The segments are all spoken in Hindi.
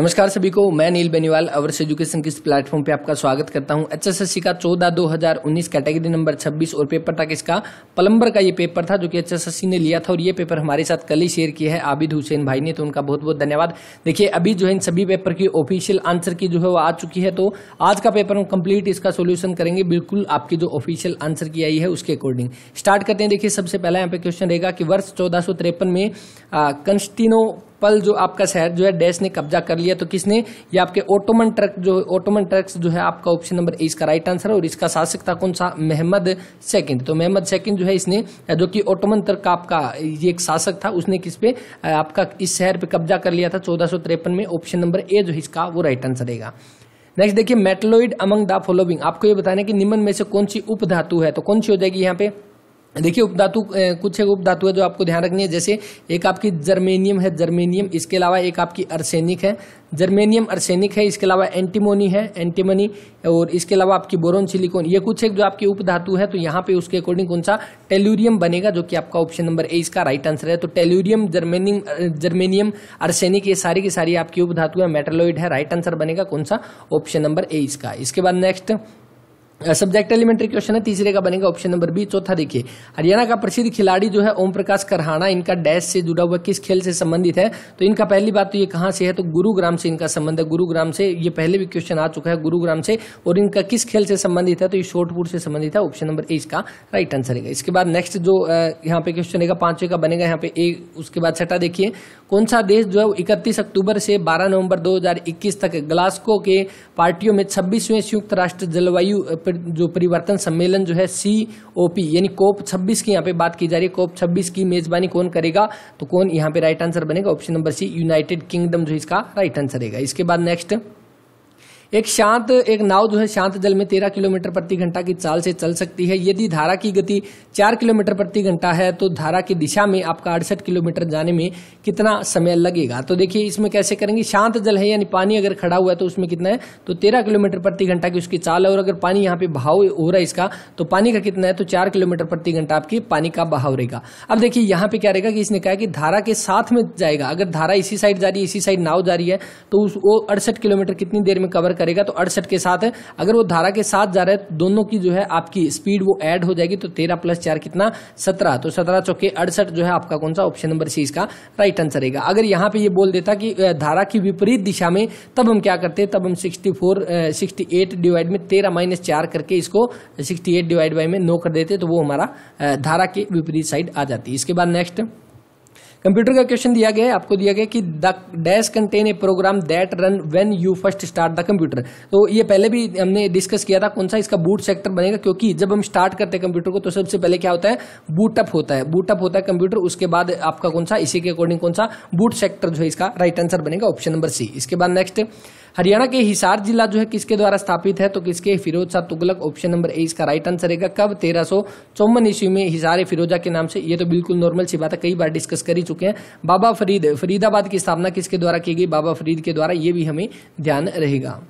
नमस्कार सभी को मैं नील बेनीवाल अवर्स एजुकेशन के इस प्लेटफॉर्म पे आपका स्वागत करता हूं एस का 14 2019 कैटेगरी नंबर 26 और पेपर था किसका पलम्बर का ये पेपर था जो कि एच ने लिया था और ये पेपर हमारे साथ कल ही शेयर किया है आबिद हुसैन भाई ने तो उनका बहुत बहुत धन्यवाद देखिए अभी जो है इन सभी पेपर की ऑफिशियल आंसर की जो है वो आ चुकी है तो आज का पेपर हम कंप्लीट इसका सोल्यूशन करेंगे बिल्कुल आपकी जो ऑफिशियल आंसर की आई है उसके अकॉर्डिंग स्टार्ट करते हैं देखिए सबसे पहला यहाँ पे क्वेश्चन रहेगा कि वर्ष चौदह में कंस्टिनो पल जो आपका शहर जो है डैश ने कब्जा कर लिया तो किसने ये आपके ओटोमन ट्रक जो ओटोमन ट्रक्स जो है आपका ऑप्शन नंबर ए इसका राइट आंसर है और इसका शासक था कौन सा मेहमद सेकंड तो मेहमद सेकंड जो है इसने जो कि ओटोमन ट्रक का आपका ये एक शासक था उसने किस पे आपका इस शहर पे कब्जा कर लिया था चौदह में ऑप्शन नंबर ए जो इसका वो राइट आंसर रहेगा नेक्स्ट देखिए मेटलोइड अमंग द फॉलोविंग आपको ये बताना है कि निम्न में से कौन सी उपधातु है तो कौन सी हो जाएगी यहाँ पे देखिए उपधातु कुछ एक उपधातु है जो आपको ध्यान रखनी है जैसे एक आपकी जर्मेनियम है जर्मेनियम इसके अलावा एक आपकी अर्सेनिक है जर्मेनियम अर्सेनिक है इसके अलावा एंटीमोनी है एंटीमनी और इसके अलावा आपकी बोरोन सिलिकॉन ये कुछ एक जो आपकी उपधातु है तो यहाँ पे उसके अकॉर्डिंग कौन सा टेल्यूरियम बनेगा जो कि आपका ऑप्शन नंबर ए इसका राइट आंसर है तो टेल्यूरियम जर्मेनियम जर्मेनियम अर्सेनिक ये सारी की सारी आपकी उपधातु है मेटेलॉइड है राइट आंसर बनेगा कौन सा ऑप्शन नंबर ए इसका इसके बाद नेक्स्ट सब्जेक्ट एलिमेंट्री क्वेश्चन है तीसरे का बनेगा ऑप्शन नंबर बी चौथा देखिए हरियाणा का प्रसिद्ध खिलाड़ी जो है ओम प्रकाश करहाना इनका डैश से जुड़ा हुआ किस खेल से संबंधित है तो इनका पहली बात तो ये कहाँ से है तो गुरुग्राम से इनका संबंध है गुरुग्राम से ये पहले भी क्वेश्चन आ चुका है गुरुग्राम से और इनका किस खेल से संबंधित है तो ये शोटपुर से संबंधित है ऑप्शन नंबर ए इसका राइट आंसर है इसके बाद नेक्स्ट जो यहाँ पे क्वेश्चन रहेगा पांचवे का बनेगा यहाँ पे ए उसके बाद छठा देखिए कौन सा देश जो है इकतीस अक्टूबर से बारह नवंबर दो तक ग्लास्को के पार्टियों में छब्बीसवें संयुक्त राष्ट्र जलवायु जो परिवर्तन सम्मेलन जो है सी ओ पी यानी कोप छब्बीस की यहाँ पे बात की जा रही है कोप छब्बीस की मेजबानी कौन करेगा तो कौन यहाँ पे राइट आंसर बनेगा option number C United Kingdom जो इसका राइट आंसर रहेगा इसके बाद नेक्स्ट एक शांत एक नाव जो है शांत जल में तेरह किलोमीटर प्रति घंटा की चाल से चल सकती है यदि धारा की गति चार किलोमीटर प्रति घंटा है तो धारा की दिशा में आपका अड़सठ किलोमीटर जाने में कितना समय लगेगा तो देखिए इसमें कैसे करेंगे शांत जल है यानी पानी अगर खड़ा हुआ है तो उसमें कितना है तो तेरह किलोमीटर प्रति घंटा की उसकी चाल है और अगर पानी यहाँ पे बहाव हो रहा है इसका तो पानी का कितना है तो चार किलोमीटर प्रति घंटा आपकी पानी का बहाव रहेगा अब देखिए यहाँ पे क्या रहेगा कि इसने कहा कि धारा के साथ में जाएगा अगर धारा इसी साइड जा रही है इसी साइड नाव जा रही है तो उस वो अड़सठ किलोमीटर कितनी देर में कवर करेगा तो अड़सठ के साथ है अगर वो धारा के साथ जा रहा है तो दोनों की जो है आपकी स्पीड वो एड हो जाएगी तो तेरह प्लस चार कितना सत्रह तो सत्रह चौके अड़सठ जो है आपका कौन सा ऑप्शन नंबर सी इसका राइट आंसर रहेगा अगर यहाँ पे ये बोल देता कि धारा की विपरीत दिशा में तब हम क्या करते तब हम सिक्सटी फोर डिवाइड में तेरह माइनस करके इसको सिक्सटी एट डिवाइड बाई में नो कर देते तो वो हमारा धारा के विपरीत साइड आ जाती है इसके बाद नेक्स्ट कंप्यूटर का क्वेश्चन दिया गया है आपको दिया गया कि the dash contain a program that run when you first start the computer तो ये पहले भी हमने डिस्कस किया था कौन सा इसका बूट सेक्टर बनेगा क्योंकि जब हम स्टार्ट करते हैं कंप्यूटर को तो सबसे पहले क्या होता है बूटअप होता है बूटअप होता है कंप्यूटर उसके बाद आपका कौन सा इसी के अकॉर्डिंग कौन सा बूट सेक्टर जो है इसका राइट आंसर बनेगा ऑप्शन नंबर सी इसके बाद नेक्स्ट हरियाणा के हिसार जिला जो है किसके द्वारा स्थापित है तो किसके Firoz Shah Tughlaq option number A इसका राइट आंसर रहेगा कब तेरह सौ चौवन ईस्वी में हिसार फिरोजा के नाम से ये तो बिल्कुल नॉर्मल सी बात है कई बार डिस्कस कर ही चुके हैं बाबा फरीद फरीदाबाद की स्थापना किसके द्वारा की गई बाबा फरीद के द्वारा ये भी हमें ध्यान रहेगा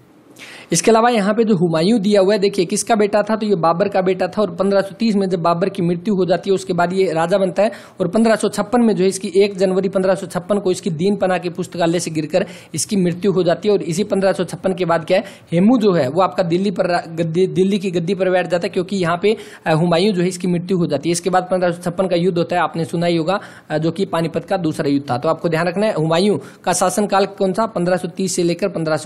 इसके अलावा यहाँ पे जो हुमायूं दिया हुआ है देखिए किसका बेटा था तो ये बाबर का बेटा था और 1530 में जब बाबर की मृत्यु हो जाती है उसके बाद ये राजा बनता है और पंद्रह में जो है इसकी एक जनवरी पंद्रह को इसकी दीन पना के पुस्तकालय से गिरकर इसकी मृत्यु हो जाती है और इसी पंद्रह के बाद क्या है हेमू जो है वो आपका दिल्ली पर दिल्ली की गद्दी पर बैठ जाता है क्योंकि यहाँ पे हुमायूं जो है इसकी मृत्यु हो जाती है इसके बाद पंद्रह का युद्ध होता है आपने सुना ही होगा जो कि पानीपत का दूसरा युद्ध था तो आपको ध्यान रखना है हुमायूं का शासनकाल कौन सा पंद्रह से लेकर पंद्रह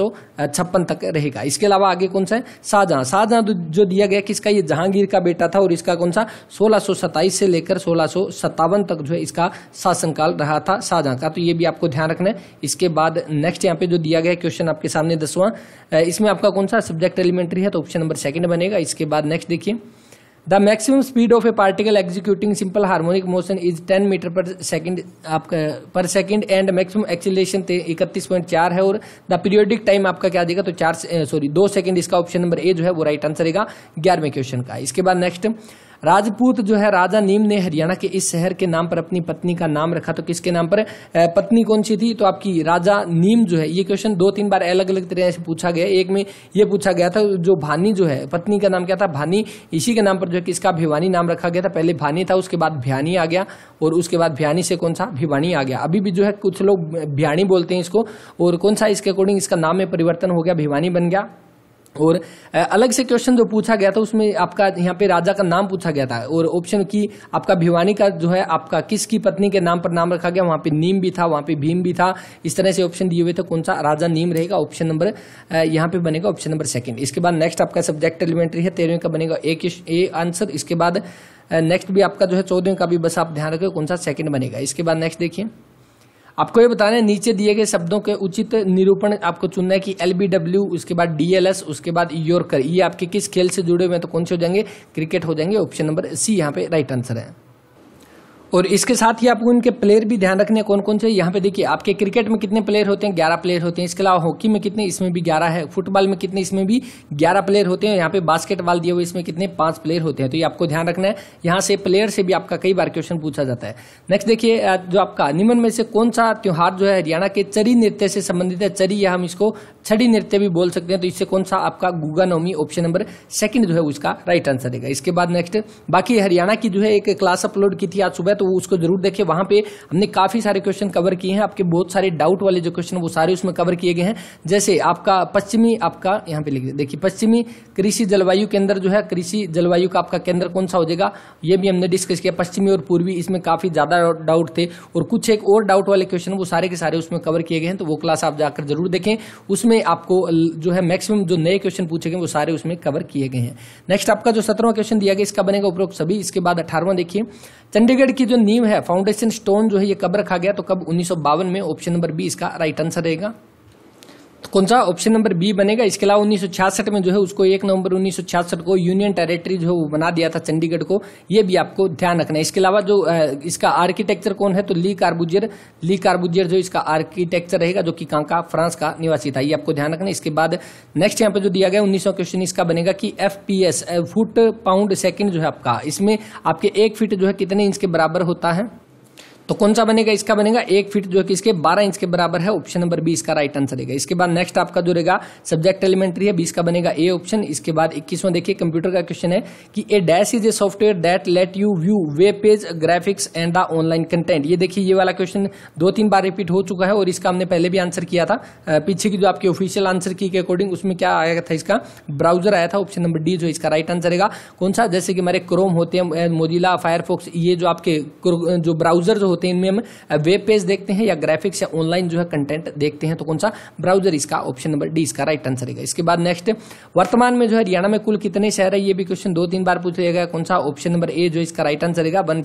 तक रहेगा इसके अलावा आगे कौन सा है शाहजहां शाहजहां जो दिया गया किसका ये जहांगीर का बेटा था और इसका कौन सा सोलह से लेकर सोलह तक जो है इसका शासनकाल रहा था शाहजहां का तो ये भी आपको ध्यान रखना है इसके बाद नेक्स्ट यहाँ पे जो दिया गया क्वेश्चन आपके सामने दसवां इसमें आपका कौन सा सब्जेक्ट एलिमेंट्री है तो ऑप्शन नंबर सेकंड बनेगा इसके बाद नेक्स्ट देखिए the maximum speed of a particle executing simple harmonic motion is 10 metre per second आपका per second and maximum acceleration इकतीस पॉइंट चार है और द पीरियोडिक टाइम आपका क्या देगा तो चार सॉरी दो सेकंड इसका ऑप्शन नंबर ए जो है वो राइट आंसर रहेगा ग्यारहवें क्वेश्चन का इसके बाद नेक्स्ट राजपूत जो है राजा नीम ने हरियाणा के इस शहर के नाम पर अपनी पत्नी का नाम रखा तो किसके नाम पर पत्नी कौन सी थी तो आपकी राजा नीम जो है ये क्वेश्चन दो तीन बार अलग अलग तरह से पूछा गया एक में ये पूछा गया था जो भानी जो है पत्नी का नाम क्या था भानी इसी के नाम पर जो है किसका भिवानी नाम रखा गया था पहले भानी था उसके बाद भयानी आ गया और उसके बाद भयानी से कौन सा भिवानी आ गया अभी भी जो है कुछ लोग भयानी बोलते हैं इसको और कौन सा इसके अकॉर्डिंग इसका नाम में परिवर्तन हो गया भिवानी बन गया और अलग से क्वेश्चन जो पूछा गया था उसमें आपका यहाँ पे राजा का नाम पूछा गया था और ऑप्शन की आपका भिवानी का जो है आपका किसकी पत्नी के नाम पर नाम रखा गया वहां पे नीम भी था वहां पे भीम भी था इस तरह से ऑप्शन दिए हुए थे कौन सा राजा नीम रहेगा ऑप्शन नंबर यहाँ पे बनेगा ऑप्शन नंबर सेकंड इसके बाद नेक्स्ट आपका सब्जेक्ट एलिमेंट्री है तेरहवें का बनेगा एक ए आंसर इसके बाद नेक्स्ट भी आपका जो है चौदह का भी बस आप ध्यान रखें कौन सा सेकंड बनेगा इसके बाद नेक्स्ट देखिए आपको ये बताना है नीचे दिए गए शब्दों के उचित निरूपण आपको चुनना है कि एल उसके बाद डीएलएस उसके बाद योरकर ये आपके किस खेल से जुड़े हुए हैं तो कौन से हो जाएंगे क्रिकेट हो जाएंगे ऑप्शन नंबर सी यहाँ पे राइट आंसर है और इसके साथ ही आपको इनके प्लेयर भी ध्यान रखने कौन कौन से यहाँ पे देखिए आपके क्रिकेट में कितने प्लेयर होते हैं ग्यारह प्लेयर होते हैं इसके अलावा हॉकी में कितने इसमें भी ग्यारह है फुटबॉल में कितने इसमें भी ग्यारह प्लेयर होते हैं यहाँ पे बास्केटबॉल दिए हुए इसमें कितने पांच प्लेयर होते हैं तो ये आपको ध्यान रखना है यहाँ से प्लेयर से भी आपका कई बार क्वेश्चन पूछा जाता है नेक्स्ट देखिए जो आपका निमन में से कौन सा त्यौहार जो है हरियाणा के चरी नृत्य से संबंधित है चरी या हम इसको छड़ी नृत्य भी बोल सकते हैं तो इससे कौन सा आपका Guga Navami option number second जो है उसका राइट आंसर देगा इसके बाद नेक्स्ट बाकी हरियाणा की जो है एक क्लास अपलोड की थी आज सुबह तो तो उसको जरूर देखिए वहां पे हमने काफी सारे क्वेश्चन कवर किए हैं आपके बहुत सारे डाउट वाले जो क्वेश्चन वो सारे उसमें कवर किए गए हैं जैसे आपका पश्चिमी आपका यहाँ पे लिख देखिए पश्चिमी कृषि जलवायु केंद्र जो है कृषि जलवायु का आपका केंद्र कौन सा हो जाएगा ये भी हमने डिस्कस किया पश्चिमी और पूर्वी इसमें काफी ज्यादा डाउट थे और कुछ एक और डाउट वाले क्वेश्चन वो सारे के सारे उसमें कवर किए गए हैं तो वो क्लास आप जाकर जरूर देखें उसमें आपको जो है मैक्सिमम जो नए क्वेश्चन पूछे गए वो सारे उसमें कवर किए गए हैं नेक्स्ट आपका जो सत्रहवा क्वेश्चन दिया गया इसका बनेगा उपरोक्त सभी इसके बाद अठारवा देखिए चंडीगढ़ की जो नीव है फाउंडेशन स्टोन जो है ये कब रखा गया तो कब उन्नीस में ऑप्शन नंबर बी इसका राइट आंसर रहेगा कौन सा ऑप्शन नंबर बी बनेगा इसके अलावा उन्नीस में जो है उसको एक नवंबर उन्नीस को यूनियन टेरेटरी जो बना दिया था चंडीगढ़ को ये भी आपको ध्यान रखना है इसके अलावा जो इसका आर्किटेक्चर कौन है तो ली कार्बुजियर ली कार्बुजियर जो इसका आर्किटेक्चर रहेगा जो कि कहाँ का फ्रांस का निवासी था ये आपको ध्यान रखना है इसके बाद नेक्स्ट यहाँ पे जो दिया गया उन्नीस क्वेश्चन इसका बनेगा कि F P S foot pound second जो है आपका इसमें आपके एक फीट जो है कितने इंच के बराबर होता है तो कौन सा बनेगा इसका बनेगा एक फीट जो कि इसके 12 इंच के बराबर है ऑप्शन नंबर बी इसका राइट आंसर रहेगा इसके बाद नेक्स्ट आपका जो रहेगा सब्जेक्ट एलिमेंट्री है बीस का बनेगा ए ऑप्शन इसके बाद इक्कीसवां देखिए कंप्यूटर का क्वेश्चन है कि a dash is a software that let you view web page graphics and the online content ये देखिए ये वाला क्वेश्चन दो तीन बार रिपीट हो चुका है और इसका हमने पहले भी आंसर किया था पीछे की जो आपकी ऑफिशियल आंसर की के अकॉर्डिंग उसमें क्या आया था इसका ब्राउजर आया था ऑप्शन नंबर डी जो इसका राइट आंसर रहेगा कौन सा जैसे कि हमारे क्रोम होते हैं मोजिला फायरफॉक्स ये जो आपके जो ब्राउजर जो होते हैं इनमें हम वेब पेज देखते हैं या ग्राफिक्स या ऑनलाइन जो है कंटेंट देखते हैं तो कौन सा ब्राउजर इसका ऑप्शन नंबर डी इसका राइट आंसर है इसके बाद नेक्स्ट वर्तमान में जो है हरियाणा में कुल कितने शहर है ये भी क्वेश्चन दो तीन बार पूछ लिया गया कौन सा ऑप्शन नंबर ए जो इसका राइट आंसर रहेगा वन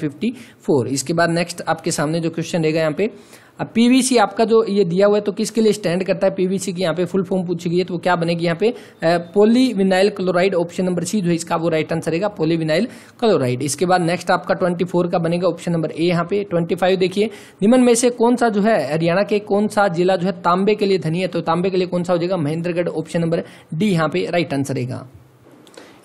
इसके बाद नेक्स्ट आपके सामने जो क्वेश्चन रहेगा यहाँ पे अब पीवीसी आपका जो ये दिया हुआ है तो किसके लिए स्टैंड करता है पीवीसी की यहाँ पे फुल फॉर्म पूछी गई है तो क्या बनेगी यहाँ पे polyvinyl chloride option number C जो है इसका वो राइट आंसर रहेगा पोलीविनाइल क्लोराइड इसके बाद नेक्स्ट आपका ट्वेंटी फोर का बनेगा ऑप्शन नंबर ए यहाँ पे ट्वेंटी फाइव देखिए निमन में से कौन सा जो है हरियाणा के कौन सा जिला जो है तांबे के लिए धनी है तो तांबे के लिए कौन सा हो जाएगा महेंद्रगढ़ ऑप्शन नंबर डी यहाँ पे राइट आंसर रहेगा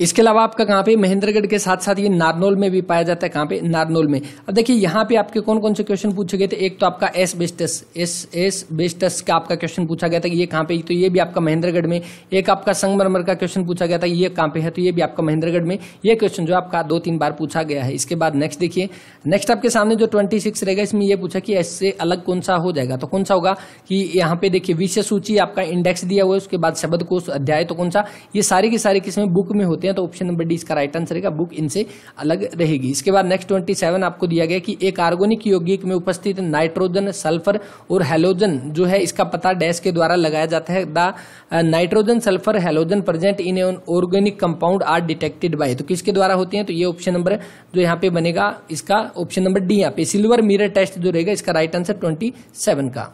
इसके अलावा आपका कहाँ पे महेंद्रगढ़ के साथ साथ ये नारनोल में भी पाया जाता है कहाँ पे नारनोल में अब देखिए यहाँ पे आपके कौन कौन से क्वेश्चन पूछे गए थे एक तो आपका asbestos as asbestos का आपका क्वेश्चन पूछा गया था कि ये कहाँ पे तो ये भी आपका महेंद्रगढ़ में एक आपका संगमरमर का क्वेश्चन पूछा गया था ये कहाँ पे है तो ये भी आपका महेंद्रगढ़ में ये क्वेश्चन जो आपका दो तीन बार पूछा गया है इसके बाद नेक्स्ट देखिए नेक्स्ट आपके सामने जो ट्वेंटी सिक्स रहेगा इसमें यह पूछा कि इससे अलग कौन सा हो जाएगा तो कौन सा होगा कि यहाँ पे देखिए विषय सूची आपका इंडेक्स दिया हुआ है उसके बाद शब्द कोष अध्याय तो कौन सा ये सारी की सारी किस्में बुक में होती होते हैं तो ऑप्शन नंबर डी इसका राइट आंसर रहेगा बुक इनसे अलग रहेगी इसके बाद नेक्स्ट ट्वेंटी सेवन आपको दिया गया कि एक आर्गोनिक यौगिक में उपस्थित नाइट्रोजन सल्फर और हेलोजन जो है इसका पता डैश के द्वारा लगाया जाता है the nitrogen sulphur halogen present in an organic compound are detected by तो किसके द्वारा होती है तो ये ऑप्शन नंबर जो यहाँ पे बनेगा इसका ऑप्शन नंबर डी यहाँ पे सिल्वर मिरर टेस्ट जो रहेगा इसका राइट आंसर ट्वेंटी सेवन का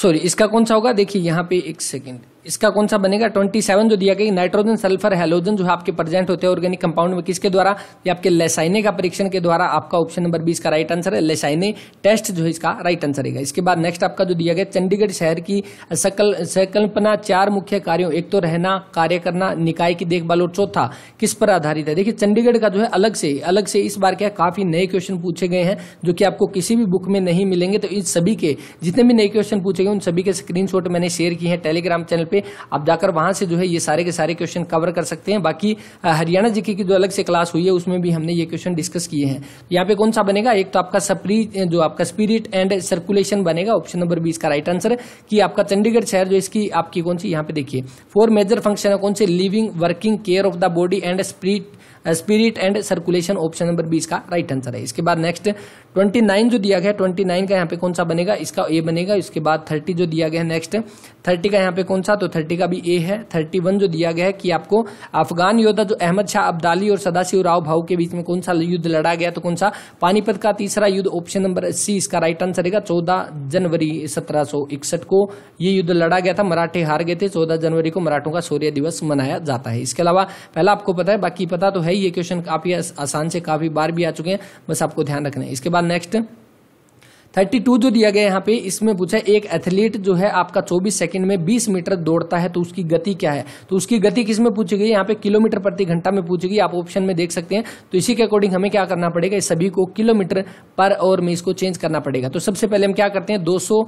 सॉरी इसका कौन सा होगा देखिए यहाँ पे एक सेकेंड इसका कौन सा बनेगा 27 जो दिया गया नाइट्रोजन सल्फर हेलोजन जो आपके प्रेजेंट होते हैं ऑर्गेनिक कंपाउंड में किसके द्वारा या आपके लेसाइने का परीक्षण के द्वारा आपका ऑप्शन नंबर बीस का राइट आंसर है लेसाइने टेस्ट जो इसका राइट आंसर है इसके बाद नेक्स्ट आपका जो दिया गया चंडीगढ़ शहर की सकल संकल्पना चार मुख्य कार्यो एक तो रहना कार्य करना निकाय की देखभाल और चौथा किस पर आधारित है देखिए चंडीगढ़ का जो है अलग से अलग से इस बार क्या काफी नए क्वेश्चन पूछे गए हैं जो कि आपको किसी भी बुक में नहीं मिलेंगे तो इन सभी के जितने भी नए क्वेश्चन पूछे गए उन सभी के स्क्रीन मैंने शेयर किए हैं टेलीग्राम चैनल पे आप जाकर वहां से जो है ये सारे के सारे क्वेश्चन कवर कर सकते हैं बाकी हरियाणा जीके की जो अलग से क्लास हुई है उसमें भी हमने ये क्वेश्चन डिस्कस किए हैं यहाँ पे कौन सा बनेगा एक तो आपका सप्री जो आपका स्पिरिट एंड सर्कुलेशन बनेगा ऑप्शन नंबर बी इसका राइट आंसर कि आपका चंडीगढ़ शहर जो इसकी आपकी कौन सी यहाँ पे देखिए फोर मेजर फंक्शन है कौन से living working care of the body and spirit spirit and circulation option number B इसका राइट आंसर है इसके बाद नेक्स्ट ट्वेंटी नाइन जो दिया गया ट्वेंटी नाइन का यहाँ पे कौन सा बनेगा इसका ए बनेगा इसके बाद थर्टी जो दिया गया है नेक्स्ट थर्टी का यहाँ पे कौन सा तो थर्टी का भी ए है थर्टी वन जो दिया गया है कि आपको अफगान योद्धा जो अहमद शाह अब्दाली और सदाशिव राव भाऊ के बीच में कौन सा युद्ध लड़ा गया तो कौन सा पानीपत का तीसरा युद्ध ऑप्शन नंबर सी इसका राइट आंसर रहेगा चौदह जनवरी सत्रह को ये युद्ध लड़ा गया था मराठे हार गए थे चौदह जनवरी को मराठों का सूर्य दिवस मनाया जाता है इसके अलावा पहला आपको पता है बाकी पता तो है ये क्वेश्चन काफी आसान से काफी बार भी आ चुके हैं बस आपको ध्यान रखना है इसके बाद Banecta, थर्टी टू जो दिया गया यहाँ पे इसमें पूछा एक एथलीट जो है आपका चौबीस सेकंड में बीस मीटर दौड़ता है तो उसकी गति क्या है तो उसकी गति किस में पूछी गई यहाँ पे किलोमीटर प्रति घंटा में पूछी गई आप ऑप्शन में देख सकते हैं तो इसी के अकॉर्डिंग हमें क्या करना पड़ेगा सभी को किलोमीटर पर और में इसको चेंज करना पड़ेगा तो सबसे पहले हम क्या करते हैं दो सौ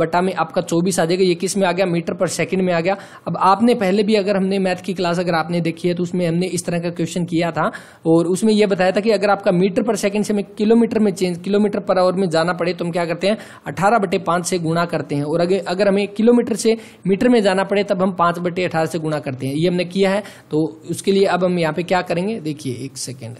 बटा में आपका चौबीस आ जाएगा ये किस में आ गया मीटर पर सेकेंड में आ गया अब आपने पहले भी अगर हमने मैथ की क्लास अगर आपने देखी है तो उसमें हमने इस तरह का क्वेश्चन किया था और उसमें यह बताया था कि अगर आपका मीटर पर सेकेंड से किलोमीटर में चेंज किलोमीटर पर आवर में जाना पड़े तो हम क्या करते हैं अठारह बटे पांच से गुणा करते हैं और अगर अगर हमें किलोमीटर से मीटर में जाना पड़े तब हम पांच बटे अठारह से गुणा करते हैं ये हमने किया है तो उसके लिए अब हम यहाँ पे क्या करेंगे देखिए एक सेकेंड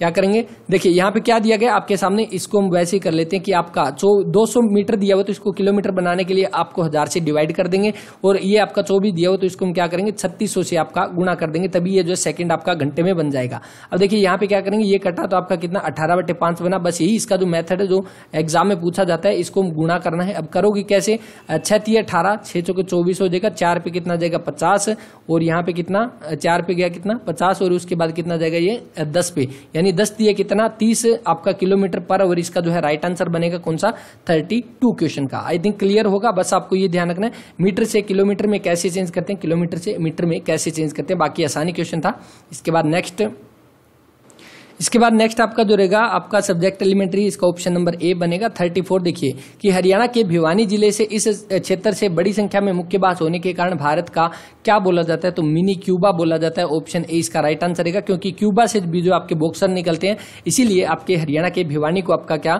क्या करेंगे देखिए यहाँ पे क्या दिया गया आपके सामने इसको हम वैसे ही कर लेते हैं कि आपका जो 200 मीटर दिया हुआ तो इसको किलोमीटर बनाने के लिए आपको हज़ार से डिवाइड कर देंगे और ये आपका चौबीस दिया हुआ तो इसको हम क्या करेंगे छत्तीस से आपका गुणा कर देंगे तभी ये जो सेकंड आपका घंटे में बन जाएगा अब देखिए यहाँ पे क्या करेंगे ये कटा तो आपका कितना अठारह बटे बना बस यही इसका जो मैथड है जो एग्जाम में पूछा जाता है इसको हम गुणा करना है अब करोगे कैसे छत्ती अठारह छः चौके चौबीस हो जाएगा चार पे कितना जाएगा पचास और यहाँ पे कितना चार पे गया कितना पचास और उसके बाद कितना जाएगा ये दस पे यानी यानी दस दिए कितना तीस आपका किलोमीटर पर आवर इसका जो है राइट आंसर बनेगा कौन सा थर्टी टू क्वेश्चन का आई थिंक क्लियर होगा बस आपको ये ध्यान रखना है मीटर से किलोमीटर में कैसे चेंज करते हैं किलोमीटर से मीटर में कैसे चेंज करते हैं बाकी आसानी क्वेश्चन था इसके बाद नेक्स्ट इसके बाद नेक्स्ट आपका जो रहेगा आपका सब्जेक्ट एलिमेंट्री इसका ऑप्शन नंबर ए बनेगा थर्टी फोर देखिए कि हरियाणा के भिवानी जिले से इस क्षेत्र से बड़ी संख्या में मुक्केबाज होने के कारण भारत का क्या बोला जाता है तो मिनी क्यूबा बोला जाता है ऑप्शन ए इसका राइट आंसर रहेगा क्योंकि क्यूबा से भी जो आपके बॉक्सर निकलते हैं इसीलिए आपके हरियाणा के भिवानी को आपका क्या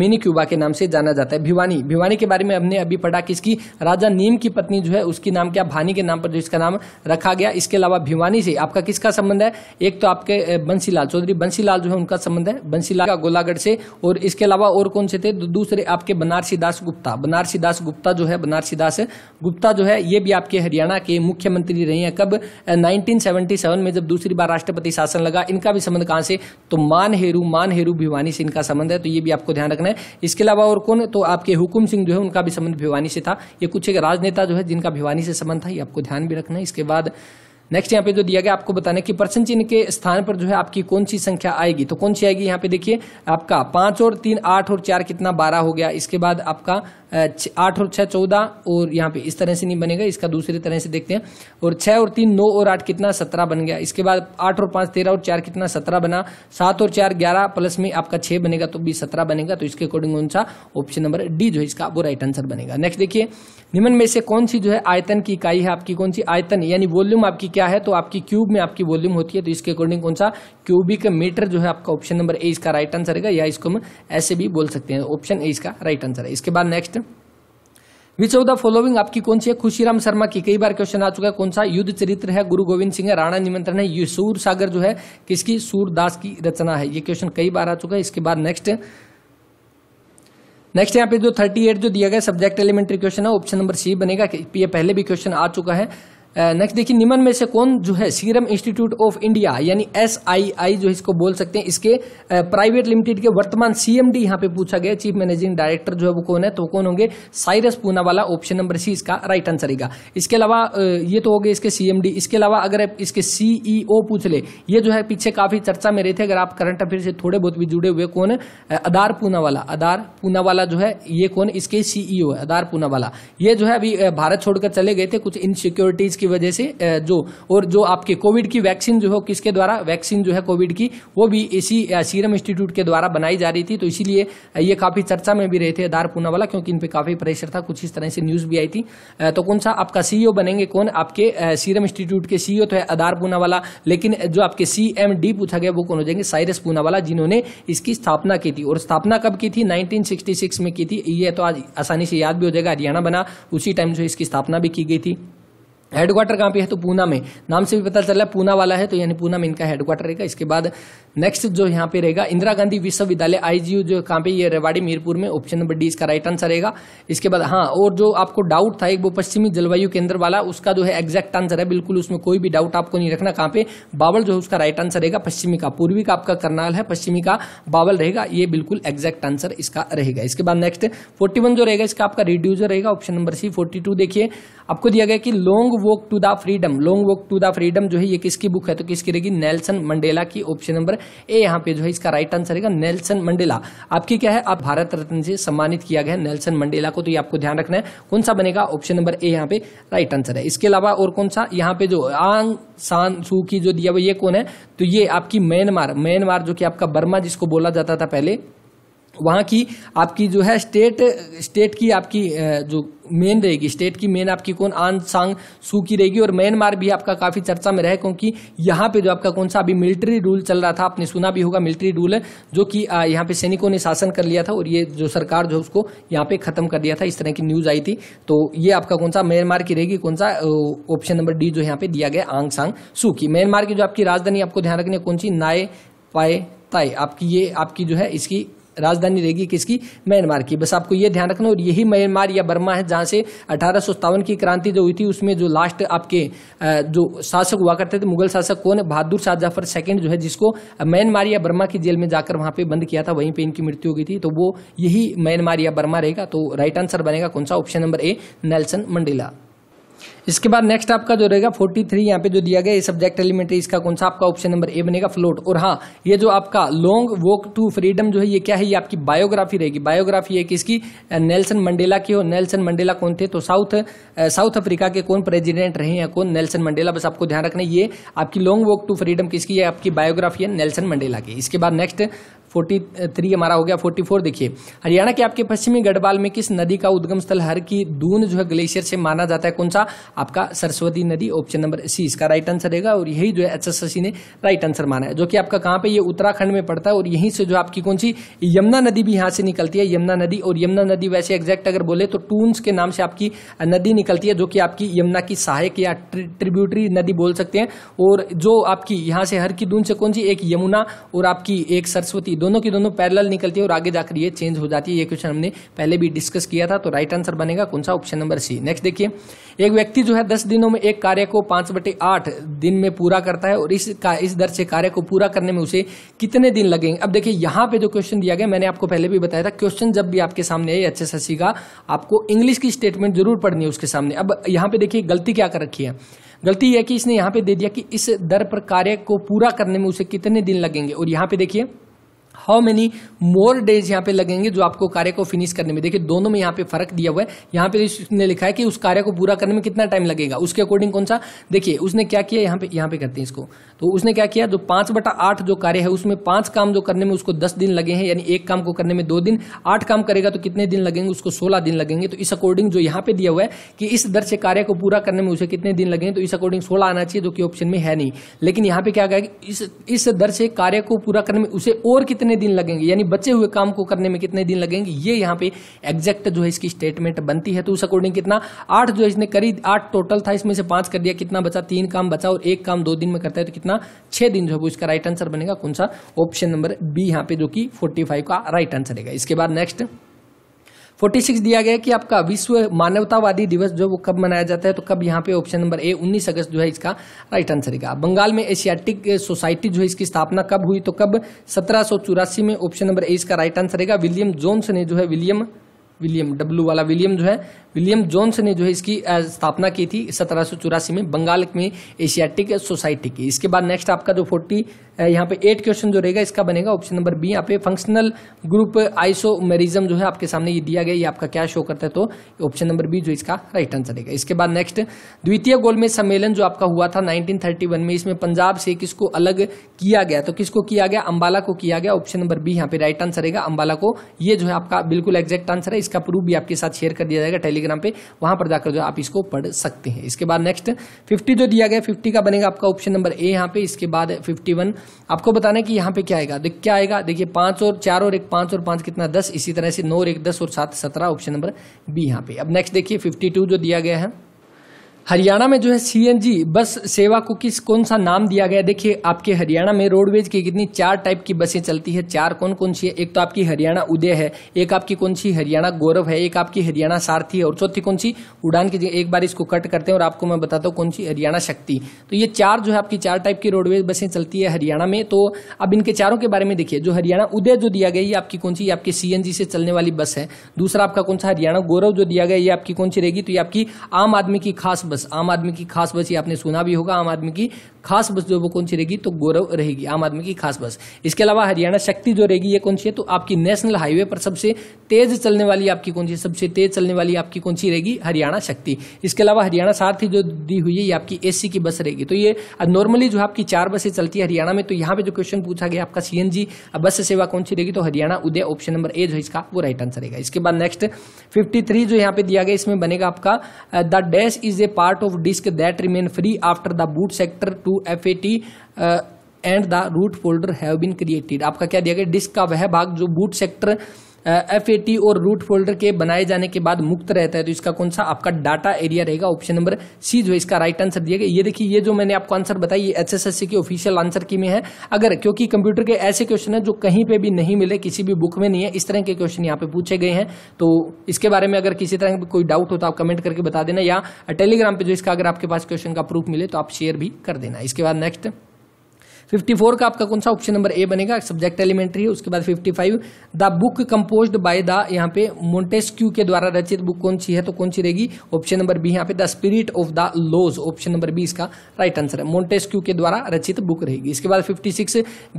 मिनी क्यूबा के नाम से जाना जाता है भिवानी भिवानी के बारे में हमने अभी पढ़ा कि इसकी राजा नीम की पत्नी जो है उसकी नाम क्या भानी के नाम पर जो इसका नाम रखा गया इसके अलावा भिवानी से आपका किसका संबंध है एक तो आपके बंसीलाल चौधरी बंसी बंसीलाल जो है उनका संबंध है बंसीलाल का गोलागढ़ से और इसके अलावा और कौन से थे दूसरे आपके बनारसी दास गुप्ता बनारसी दास गुप्ता जो है बनारसी दास गुप्ता जो है ये भी आपके हरियाणा के मुख्यमंत्री रहे हैं कब नाइनटीन में जब दूसरी बार राष्ट्रपति शासन लगा इनका भी संबंध कहां से तो मान हेरू मान हेरू भिवानी से इनका संबंध है तो ये भी आपको ध्यान रखना है इसके अलावा और कौन तो आपके हुकुम सिंह जो है उनका भी संबंध भिवानी से था ये कुछ एक राजनेता जो है जिनका भिवानी से संबंध था ये आपको ध्यान भी रखना है इसके बाद नेक्स्ट यहाँ पे जो दिया गया आपको बताना कि प्रश्न चिन्ह के स्थान पर जो है आपकी कौन सी संख्या आएगी तो कौन सी आएगी यहाँ पे देखिए आपका पांच और तीन आठ और चार कितना बारह हो गया इसके बाद आपका आठ और छह चौदह और यहाँ पे इस तरह से नहीं बनेगा इसका दूसरी तरह से देखते हैं और छह और तीन नौ और आठ कितना सत्रह बन गया इसके बाद आठ और पांच तेरह और चार कितना सत्रह बना सात और चार ग्यारह प्लस में आपका छह बनेगा तो भी सत्रह बनेगा तो इसके अकॉर्डिंग कौन सा ऑप्शन नंबर डी जो है इसका वो राइट आंसर बनेगा नेक्स्ट देखिए निम्न में से कौन सी जो है आयतन की इकाई है आपकी कौन सी आयतन यानी वॉल्यूम आपकी क्या क्या है तो आपकी क्यूब में आपकी वॉल्यूम होती है तो इसके अकॉर्डिंग कौन सा क्यूबिक मीटर जो है आपका ऑप्शन नंबर ए इसका राइट आंसर है या इसको हम ऐसे भी बोल सकते हैं ऑप्शन ए इसका राइट आंसर है इसके बाद next which of the following आपकी कौन सी है खुशीराम शर्मा की कई बार क्वेश्चन आ चुका है कौन सा युद्ध चरित्र है गुरु गोविंद सिंह है राणा निमंत्रण है ये सूर सागर जो है किसकी सूरदास की रचना है ये क्वेश्चन कई बार आ चुका है इसके बाद नेक्स्ट नेक्स्ट यहाँ पे जो 38 जो दिया गया सब्जेक्ट एलिमेंट्री क्वेश्चन है ऑप्शन नंबर सी बनेगा ये पहले भी क्वेश्चन आ चुका है नेक्स्ट देखिए निम्न में से कौन जो है सीरम इंस्टीट्यूट ऑफ इंडिया यानी एस आई आई जो इसको बोल सकते हैं इसके प्राइवेट लिमिटेड के वर्तमान सीएमडी यहाँ पे पूछा गया चीफ मैनेजिंग डायरेक्टर जो है वो कौन है तो कौन होंगे Cyrus Poonawalla option number C इसका राइट आंसर रहेगा इसके अलावा ये तो हो गए इसके सीएमडी इसके अलावा अगर इसके सीईओ e पूछ ले ये जो है पीछे काफी चर्चा में रहे थे अगर आप करंट अफेयर से थोड़े बहुत भी जुड़े हुए कौन है अदार पूनावाला अदार पूनावाला जो है ये कौन इसके सीईओ e है अदार पूनावाला ये जो है अभी भारत छोड़कर चले गए थे कुछ इनसिक्योरिटीज इसकी वजह से जो और जो आपके कोविड की वैक्सीन जो हो किसके द्वारा वैक्सीन जो है कोविड की वो भी इसी सीरम इंस्टीट्यूट के द्वारा बनाई जा रही थी तो इसीलिए ये काफ़ी चर्चा में भी रहे थे दार पूनावाला क्योंकि इन पर काफ़ी प्रेशर था कुछ इस तरह से न्यूज़ भी आई थी तो कौन सा आपका सीईओ बनेंगे कौन आपके सीरम इंस्टीट्यूट के सीईओ तो है अदार पूनावाला लेकिन जो आपके सी पूछा गया वो कौन हो जाएंगे साइरस पूनावाला जिन्होंने इसकी स्थापना की थी और स्थापना कब की थी 1966 में की थी ये तो आज आसानी से याद भी हो जाएगा हरियाणा बना उसी टाइम जो इसकी स्थापना भी की गई थी हेडक्वार्टर कहाँ पे है तो पूना में नाम से भी पता चला पूना वाला है तो यानी पूना में इनका हेडक्वार्टर रहेगा इसके बाद नेक्स्ट जो यहाँ पे रहेगा इंदिरा गांधी विश्वविद्यालय आईजीयू जो कहाँ पे ये रेवाड़ी मीरपुर में ऑप्शन नंबर डी इसका राइट आंसर रहेगा इसके बाद हाँ और जो आपको डाउट था एक वो पश्चिमी जलवायु केंद्र वाला उसका जो है एग्जैक्ट आंसर है बिल्कुल उसमें कोई भी डाउट आपको नहीं रखना कहाँ पे बावल जो है उसका राइट आंसर रहेगा पश्चिमी का पूर्वी का आपका करनाल है पश्चिमी का बावल रहेगा ये बिल्कुल एग्जैक्ट आंसर इसका रहेगा इसके बाद नेक्स्ट फोर्टी जो रहेगा इसका आपका रिड्यूजर रहेगा ऑप्शन नंबर सी फोर्टी देखिए आपको दिया गया कि long walk to the freedom long walk to the freedom जो है ये किसकी बुक है तो किसकी रहेगी नेल्सन मंडेला की ऑप्शन नंबर ए यहाँ पे जो है इसका राइट आंसर रहेगा नेल्सन मंडेला आपकी क्या है आप भारत रत्न से सम्मानित किया गया है नेल्सन मंडेला को तो ये आपको ध्यान रखना है कौन सा बनेगा ऑप्शन नंबर ए यहाँ पे राइट आंसर है इसके अलावा और कौन सा यहाँ पे जो आंग सान सू की जो दिया हुआ ये कौन है तो ये आपकी म्यांमार म्यांमार जो कि आपका बर्मा जिसको बोला जाता था पहले वहाँ की आपकी जो है स्टेट स्टेट की आपकी जो मेन रहेगी स्टेट की मेन आपकी कौन आन सांग सू की रहेगी और म्यांमार भी आपका काफ़ी चर्चा में रहे क्योंकि यहाँ पे जो आपका कौन सा अभी मिलिट्री रूल चल रहा था आपने सुना भी होगा मिलिट्री रूल जो कि यहाँ पे सैनिकों ने शासन कर लिया था और ये जो सरकार जो उसको यहाँ पे खत्म कर दिया था इस तरह की न्यूज़ आई थी तो ये आपका कौन सा म्यांमार की रहेगी कौन सा ऑप्शन नंबर डी जो यहाँ पे दिया गया आंग सांग सू की म्यांमार की जो आपकी राजधानी आपको ध्यान रखनी है कौन सी नाए पाए ताए आपकी ये आपकी जो है इसकी राजधानी रहेगी किसकी म्यांमार की बस आपको ये ध्यान रखना और यही म्यांमार या बर्मा है जहाँ से अठारह की क्रांति जो हुई थी उसमें जो लास्ट आपके जो शासक हुआ करते थे मुगल शासक कौन बहादुर शाह जाफर सेकेंड जो है जिसको म्यांमार या बर्मा की जेल में जाकर वहाँ पे बंद किया था वहीं पे इनकी मृत्यु हो गई थी तो वो यही म्यांमार या बर्मा रहेगा तो राइट आंसर बनेगा कौन सा option number A Nelson Mandela इसके बाद नेक्स्ट आपका जो रहेगा फोर्टी थ्री यहाँ पे जो दिया गया ये सब्जेक्ट एलिमेंट्री इसका कौन सा आपका ऑप्शन नंबर ए बनेगा फ्लोट और हाँ ये जो आपका लॉन्ग वॉक टू फ्रीडम जो है ये क्या है ये आपकी बायोग्राफी रहेगी बायोग्राफी है किसकी नेल्सन मंडेला की हो नेल्सन मंडेला कौन थे तो साउथ साउथ अफ्रीका के कौन प्रेजिडेंट रहे हैं कौन नेल्सन मंडेला बस आपको ध्यान रखना ये आपकी लॉन्ग वॉक टू फ्रीडम किसकी है आपकी बायोग्राफी है नेल्सन मंडेला की इसके बाद नेक्स्ट 43 थ्री हमारा हो गया फोर्टी फोर देखिए हरियाणा के आपके पश्चिमी गढ़वाल में किस नदी का उद्गम स्थल हर की दून जो है ग्लेशियर से माना जाता है कौन सा आपका सरस्वती नदी ऑप्शन नंबर सी इसका राइट आंसर रहेगा और यही जो है एच ने राइट आंसर माना है जो कि आपका कहाँ पे ये उत्तराखंड में पड़ता है और यहीं से जो आपकी कौन सी यमुना नदी भी यहाँ से निकलती है यमुना नदी और यमुना नदी वैसे एग्जैक्ट अगर बोले तो टून्स के नाम से आपकी नदी निकलती है जो कि आपकी यमुना की सहायक या ट्रिब्यूटरी नदी बोल सकते हैं और जो आपकी यहाँ से हर की दून से कौन सी एक यमुना और आपकी एक सरस्वती दोनों की दोनों पैरल निकलती है और आगे जाकर ये चेंज हो जाती है ये क्वेश्चन हमने पहले भी डिस्कस किया था तो राइट आंसर बनेगा कौन सा ऑप्शन नंबर सी नेक्स्ट देखिए एक व्यक्ति जो है दस दिनों में एक कार्य को पांच बटे आठ दिन में पूरा करता है और इस का, इस दर से कार्य को पूरा करने में उसे कितने दिन लगेंगे अब देखिए यहाँ पे जो क्वेश्चन दिया गया मैंने आपको पहले भी बताया था क्वेश्चन जब भी आपके सामने आए एच एस का आपको इंग्लिश की स्टेटमेंट जरूर पढ़नी है उसके सामने अब यहाँ पे देखिए गलती क्या कर रखी है गलती यह है कि इसने यहां पे दे दिया कि इस दर पर कार्य को पूरा करने में उसे कितने दिन लगेंगे और यहां पे देखिए हाउ मेनी मोर डेज यहाँ पे लगेंगे जो आपको कार्य को फिनिश करने में देखिए दोनों में यहाँ पे फर्क दिया हुआ है यहाँ पे उसने लिखा है कि उस कार्य को पूरा करने में कितना टाइम लगेगा उसके अकॉर्डिंग कौन सा देखिए उसने क्या किया यहाँ पे यहाँ पे करते हैं इसको तो उसने क्या किया जो पांच बटा आठ जो कार्य है उसमें पांच काम जो करने में उसको दस दिन लगे हैं यानी एक काम को करने में दो दिन आठ काम करेगा तो कितने दिन लगेंगे उसको सोलह दिन लगेंगे तो इस अकॉर्डिंग जो यहाँ पे दिया हुआ है कि इस दर से कार्य को पूरा करने में उसे कितने दिन लगेंगे तो इस अकॉर्डिंग सोलह आना चाहिए जो कि ऑप्शन में है नहीं लेकिन यहाँ पे क्या गया इस इस दर से कार्य को पूरा करने में उसे और कितने कितने दिन लगेंगे यानी बचे हुए काम को करने में कितने दिन लगेंगे ये यहाँ पे एग्जैक्ट जो है इसकी स्टेटमेंट बनती है तो उस अकॉर्डिंग कितना आठ जो है इसने करी आठ टोटल था इसमें से पांच कर दिया कितना बचा तीन काम बचा और एक काम दो दिन में करता है तो कितना छह दिन जो है इसका राइट आंसर बनेगा कौन सा ऑप्शन नंबर बी यहाँ पे जो कि फोर्टी का राइट आंसर रहेगा इसके बाद नेक्स्ट फोर्टी सिक्स दिया गया कि आपका विश्व मानवतावादी दिवस जो वो कब मनाया जाता है तो कब यहाँ पे ऑप्शन नंबर ए उन्नीस अगस्त जो है इसका राइट आंसर है बंगाल में एशियाटिक सोसाइटी जो है इसकी स्थापना कब हुई तो कब सत्रह में ऑप्शन नंबर ए इसका राइट आंसर है विलियम जोन्स ने जो है विलियम विलियम डब्ल्यू वाला विलियम जो है विलियम जोन्स ने जो है इसकी स्थापना की थी सत्रह में बंगाल में एशियाटिक सोसाइटी की इसके बाद नेक्स्ट आपका जो फोर्टी यहाँ पे एट क्वेश्चन जो रहेगा इसका बनेगा ऑप्शन नंबर बी यहाँ पे फंक्शनल ग्रुप आइसोमेरिज्म जो है आपके सामने ये दिया गया ये आपका क्या शो करता है तो ऑप्शन नंबर बी जो इसका राइट आंसर रहेगा इसके बाद नेक्स्ट द्वितीय में सम्मेलन जो आपका हुआ था 1931 में इसमें पंजाब से किसको अलग किया गया तो किसको किया गया अंबाला को किया गया ऑप्शन नंबर बी यहाँ पे राइट आंसर रहेगा अंबाला को ये जो है आपका बिल्कुल एग्जैक्ट आंसर है इसका प्रूफ भी आपके साथ शेयर कर दिया जाएगा टेली टेलीग्राम पे वहां पर जाकर जो आप इसको पढ़ सकते हैं इसके बाद नेक्स्ट फिफ्टी जो दिया गया फिफ्टी का बनेगा आपका ऑप्शन नंबर ए यहाँ पे इसके बाद फिफ्टी वन आपको बताना है कि यहाँ पे क्या आएगा देख क्या आएगा देखिए पांच और चार और एक पांच और पांच कितना दस इसी तरह से नौ और एक दस और सात सत्रह ऑप्शन नंबर बी यहाँ पे अब नेक्स्ट देखिए फिफ्टी जो दिया गया है हरियाणा में जो है सीएनजी बस सेवा को किस कौन सा नाम दिया गया देखिए आपके हरियाणा में रोडवेज की कितनी चार टाइप की बसें चलती है चार कौन कौन सी है एक तो आपकी हरियाणा उदय है एक आपकी कौन सी हरियाणा गौरव है एक आपकी हरियाणा सारथी है और चौथी कौन सी उड़ान की एक बार इसको कट करते हैं और आपको मैं बताता हूँ कौन सी हरियाणा शक्ति तो ये चार जो है आपकी चार टाइप की रोडवेज बसें चलती है हरियाणा में तो अब इनके चारों के बारे में देखिए जो हरियाणा उदय जो दिया गया ये आपकी कौन सी आपकी सी से चलने वाली बस है दूसरा आपका कौन सा हरियाणा गौरव जो दिया गया ये आपकी कौन सी रहेगी तो ये आपकी आम आदमी की खास बस आम आदमी की खास बस ये आपने सुना भी होगा आम आदमी की खास बस जो वो कौन सी रहेगी तो गौरव रहेगी आम आदमी की खास बस इसके अलावा हरियाणा शक्ति जो रहेगी ये कौन सी है तो आपकी नेशनल हाईवे पर सबसे तेज चलने वाली आपकी कौन सी सबसे तेज चलने वाली आपकी कौन सी रहेगी हरियाणा शक्ति इसके अलावा हरियाणा सारथी जो दी हुई है ये आपकी एसी की बस रहेगी तो ये नॉर्मली जो आपकी चार बसें चलती है हरियाणा में तो यहाँ पे जो क्वेश्चन पूछा गया आपका सीएनजी बस सेवा कौन सी रहेगी तो Haryana Uday option number A जो इसका वो राइट आंसर रहेगा इसके बाद नेक्स्ट फिफ्टी जो यहाँ पे दिया गया इसमें बनेगा आपका the dash is a part part of disk that remain free after the boot sector to F A T and the root folder have been created आपका क्या दिया गया डिस्क का वह भाग जो boot sector F A T और रूट फोल्डर के बनाए जाने के बाद मुक्त रहता है तो इसका कौन सा आपका डाटा एरिया रहेगा ऑप्शन नंबर सी जो इसका राइट आंसर दिया गया ये देखिए ये जो मैंने आपको आंसर बताया ये एच एस एस सी के ऑफिशियल आंसर की में है अगर क्योंकि कंप्यूटर के ऐसे क्वेश्चन है जो कहीं पर भी नहीं मिले किसी भी बुक में नहीं है इस तरह के क्वेश्चन यहाँ पे पूछे गए हैं तो इसके बारे में अगर किसी तरह का कोई डाउट हो तो आप कमेंट करके बता देना या टेलीग्राम पर जो इसका अगर आपके पास क्वेश्चन का प्रूफ मिले तो आप शेयर भी कर देना इसके बाद नेक्स्ट फिफ्टी फोर का आपका कौन सा ऑप्शन नंबर ए बनेगा सब्जेक्ट एलिमेंट्री है उसके बाद fifty five the book compose by the यहाँ पे मोन्टेस्क्यू के द्वारा रचित बुक कौन सी है तो कौन सी रहेगी ऑप्शन नंबर बी यहाँ पे the spirit of the laws option number B इसका राइट आंसर है मोन्टेस्क्यू के द्वारा रचित बुक रहेगी इसके बाद फिफ्टी सिक्स